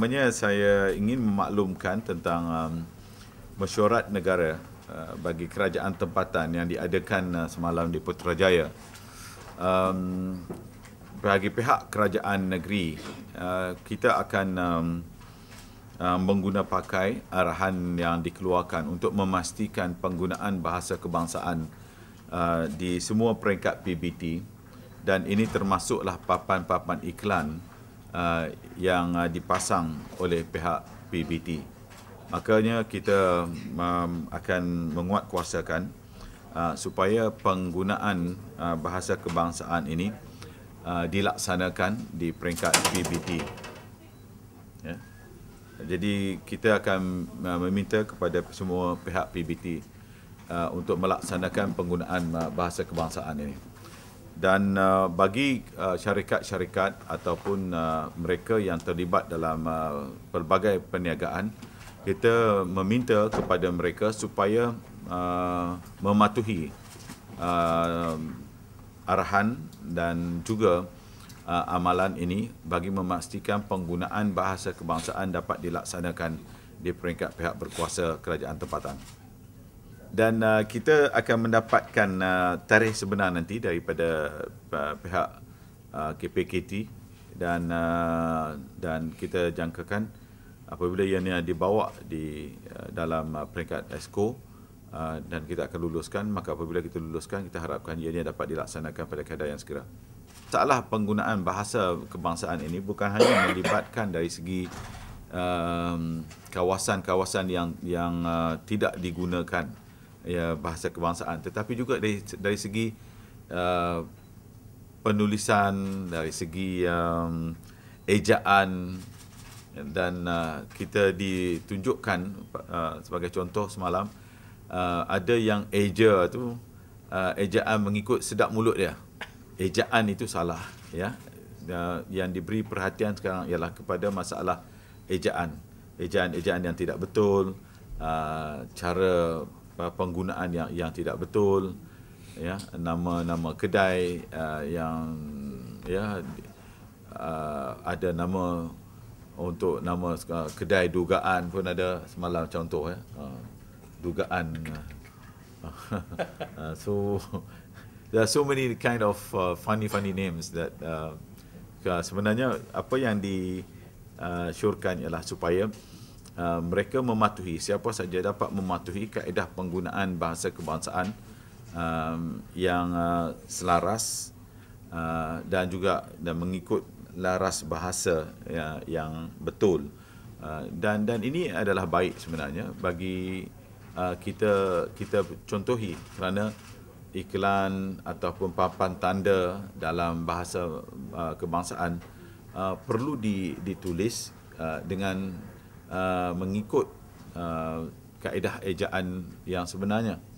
Namanya saya ingin memaklumkan tentang um, mesyuarat negara uh, bagi kerajaan tempatan yang diadakan uh, semalam di Putrajaya. Um, bagi pihak kerajaan negeri, uh, kita akan um, um, uh, mengguna pakai arahan yang dikeluarkan untuk memastikan penggunaan bahasa kebangsaan uh, di semua peringkat PBT dan ini termasuklah papan-papan iklan uh, yang uh, dipasang oleh pihak PBT. Makanya kita um, akan menguatkuasakan uh, supaya penggunaan uh, bahasa kebangsaan ini uh, dilaksanakan di peringkat PBT. Ya. Jadi kita akan uh, meminta kepada semua pihak PBT uh, untuk melaksanakan penggunaan uh, bahasa kebangsaan ini dan uh, bagi uh, syarikat-syarikat ataupun uh, mereka yang terlibat dalam uh, pelbagai perniagaan kita meminta kepada mereka supaya uh, mematuhi uh, arahan dan juga uh, amalan ini bagi memastikan penggunaan bahasa kebangsaan dapat dilaksanakan di peringkat pihak berkuasa kerajaan tempatan dan uh, kita akan mendapatkan uh, tarikh sebenar nanti daripada uh, pihak uh, KPKT dan uh, dan kita jangkakan apabila ianya dibawa di uh, dalam uh, peringkat SKO uh, dan kita akan luluskan maka apabila kita luluskan kita harapkan ianya dapat dilaksanakan pada kadar yang segera taklah penggunaan bahasa kebangsaan ini bukan hanya melibatkan dari segi um, kawasan-kawasan yang yang uh, tidak digunakan ya bahasa kebangsaan tetapi juga dari dari segi uh, penulisan dari segi um, ejaan dan uh, kita ditunjukkan uh, sebagai contoh semalam uh, ada yang eja tu uh, ejaan mengikut sedap mulut dia ejaan itu salah ya uh, yang diberi perhatian sekarang ialah kepada masalah ejaan ejaan ejaan yang tidak betul uh, cara penggunaan yang yang tidak betul ya nama-nama kedai uh, yang ya uh, ada nama untuk nama kedai dugaan pun ada semalam contoh ya uh, dugaan uh, uh, so there are so many kind of uh, funny funny names that uh, uh sebenarnya apa yang di uh, syorkan ialah supaya uh, Uh, mereka mematuhi siapa saja dapat mematuhi kaedah penggunaan bahasa kebangsaan um, yang uh, selaras uh, dan juga dan mengikut laras bahasa ya, yang betul uh, dan dan ini adalah baik sebenarnya bagi uh, kita kita contohi kerana iklan ataupun papan tanda dalam bahasa uh, kebangsaan uh, perlu di, ditulis uh, dengan Uh, mengikut uh, kaedah ejaan yang sebenarnya